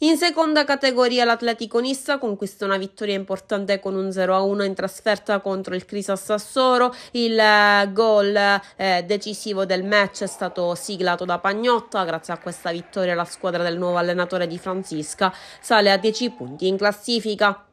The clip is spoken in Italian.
In seconda categoria l'Atletico Nissa conquista una vittoria importante con un 0-1 in trasferta contro il Crisa Sassoro. Il eh, gol eh, decisivo del match è stato siglato da Pagnotta. Grazie a questa vittoria la squadra del nuovo allenatore di Francisca sale a 10 punti in classifica.